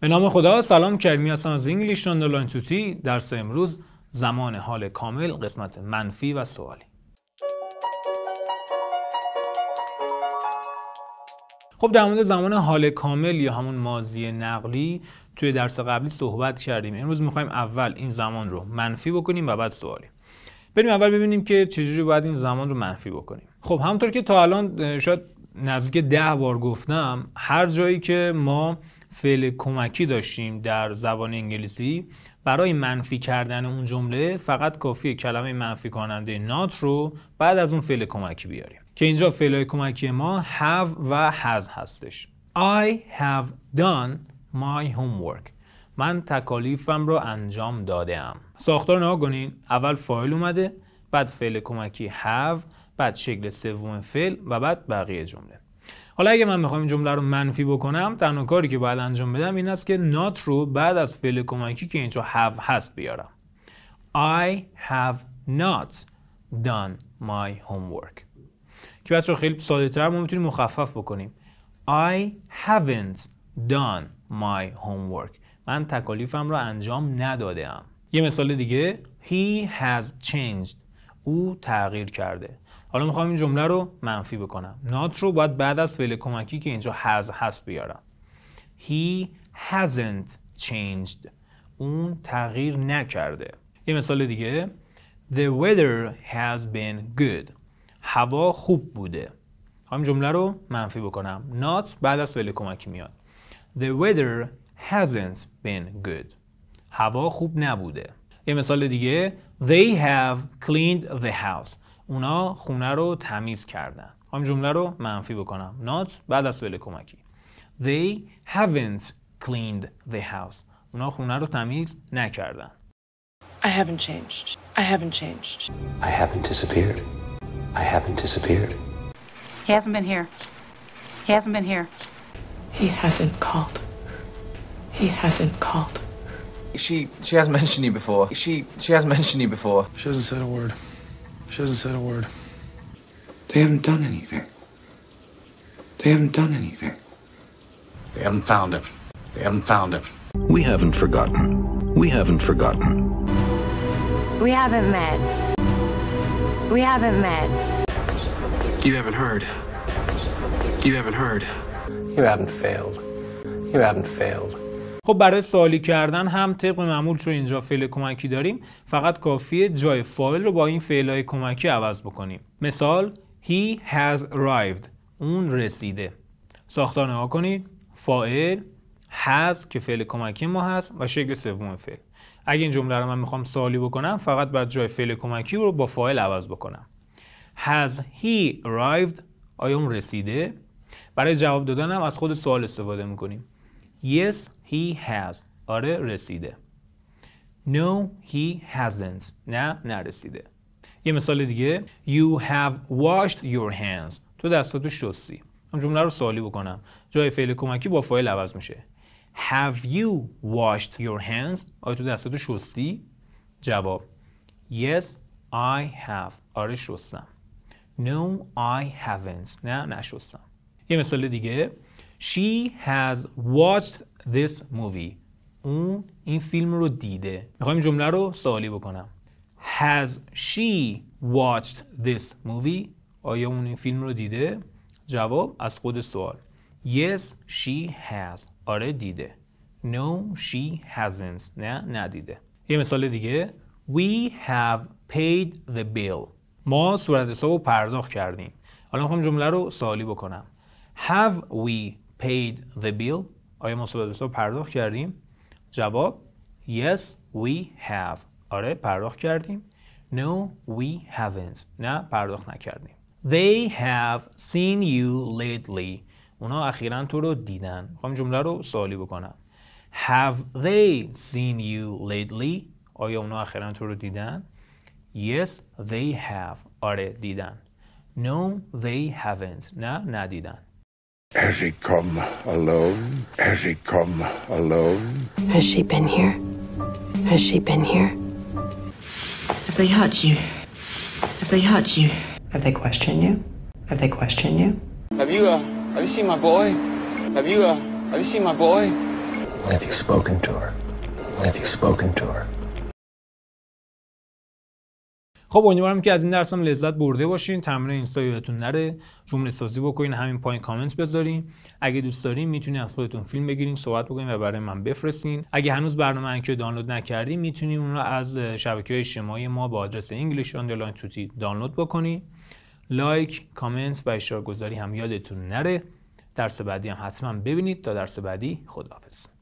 به نام خدا سلام کرمی هستم از انگلیش راندرلاین توتی درس امروز زمان حال کامل قسمت منفی و سوالی خب در مورد زمان حال کامل یا همون ماضی نقلی توی درس قبلی صحبت کردیم امروز میخوایم اول این زمان رو منفی بکنیم و بعد سوالی بریم اول ببینیم که چجوری باید این زمان رو منفی بکنیم خب همونطور که تا الان شاید نزدیک ده بار گفتم هر جایی که ما فعل کمکی داشتیم در زبان انگلیسی برای منفی کردن اون جمله فقط کافی کلمه منفی کننده نات رو بعد از اون فعل کمکی بیاریم که اینجا فعل کمکی ما have و has هستش I have done my homework من تکالیفم رو انجام ام. ساختار نها کنین اول فایل اومده بعد فعل کمکی have بعد شکل سوم فعل و بعد بقیه جمله حالا اگه من میخوام این جمله رو منفی بکنم تنها کاری که باید انجام بدم این است که نات رو بعد از فعل کمکی که اینجا have هست بیارم I have not done my homework که بچه خیلی ساده تر ما میتونیم مخفف بکنیم I haven't done my homework من تکالیفم را انجام نداده یه مثال دیگه He has changed او تغییر کرده حالا میخوام این جمله رو منفی بکنم not رو باید بعد از فعل کمکی که اینجا has هست بیارم he hasn't changed اون تغییر نکرده یه مثال دیگه the weather has been good هوا خوب بوده همین جمله رو منفی بکنم not بعد از فعل کمکی میاد the weather hasn't been good هوا خوب نبوده یه مثال دیگه they have cleaned the house اونا خونه رو تمیز کردن هم جمله رو منفی بکنم not بعد از فعل کمکی they haven't cleaned the house اونا خونه رو تمیز نکردن I haven't changed. I haven't changed. I haven't disappeared. I haven't disappeared. He hasn't been here. He hasn't been here. He hasn't called. He hasn't called. She she hasn't mentioned you before. She she hasn't mentioned you before. She hasn't said a word. She hasn't said a word. They haven't done anything. They haven't done anything. They haven't found him. They haven't found him. We haven't forgotten. We haven't forgotten. We haven't met. We haven't met. You haven't heard. You haven't heard. You haven't failed. You haven't failed. خب برای سوالی کردن هم طبق معمول چون اینجا فعل کمکی داریم فقط کافیه جای فایل رو با این های کمکی عوض بکنیم مثال he has arrived اون رسیده ساختار نگاه کنید فاعل has که فعل کمکی ما هست و شکل سوم فعل اگه این جمله رو من میخوام سوالی بکنم فقط باید جای فعل کمکی رو با فاعل عوض بکنم has he arrived آیا اون رسیده برای جواب دادن هم از خود سوال استفاده میکنیم Yes, he has. آره رسیده. No, he hasn't. نه نرسیده. یه مثال دیگه You have washed your hands. تو دستاتو شستی. هم جمله رو سوالی بکنم. جای فعل کمکی با فایل عوض میشه. Have you washed your hands? آیا تو دستاتو شستی؟ جواب Yes, I have. آره شستم. No, I haven't. نه نشستم. یه مثال دیگه She has watched this movie. اون این فیلم رو دیده. میخوایم جمله رو سوالی بکنم. Has she watched this movie? آیا اون این فیلم رو دیده؟ جواب از خود سوال. Yes, she has. آره دیده. No, she hasn't. نه ندیده. یه مثال دیگه. We have paid the bill. ما صورت حساب رو پرداخت کردیم. حالا میخوام جمله رو سوالی بکنم. Have we paid the bill آیا رو پرداخت کردیم جواب yes we have آره پرداخت کردیم no we haven't نه پرداخت نکردیم they have seen you lately اونا اخیرا تو رو دیدن میخوام جمله رو سوالی بکنم have they seen you lately آیا اونا اخیرا تو رو دیدن yes they have آره دیدن no they haven't نه ندیدن Has he come alone? Has he come alone? Has she been here? Has she been here? Have they hurt you? Have they hurt you? Have they questioned you? Have they questioned you? Have you, uh, have you seen my boy? Have you, uh, have you seen my boy? Have you spoken to her? Have you spoken to her? خب امیدوارم که از این درسم لذت برده باشین تمرین اینستا یادتون نره جمله سازی بکنین همین پایین کامنت بذارین اگه دوست دارین میتونین از خودتون فیلم بگیرین صحبت بکنین و برای من بفرستین اگه هنوز برنامه انکیو دانلود نکردین میتونین اون رو از شبکه های اجتماعی ما با آدرس انگلیش آندرلاین توتی دانلود بکنین لایک کامنت و اشتراک گذاری هم یادتون نره درس بعدی هم حتما ببینید تا درس بعدی خداحافظ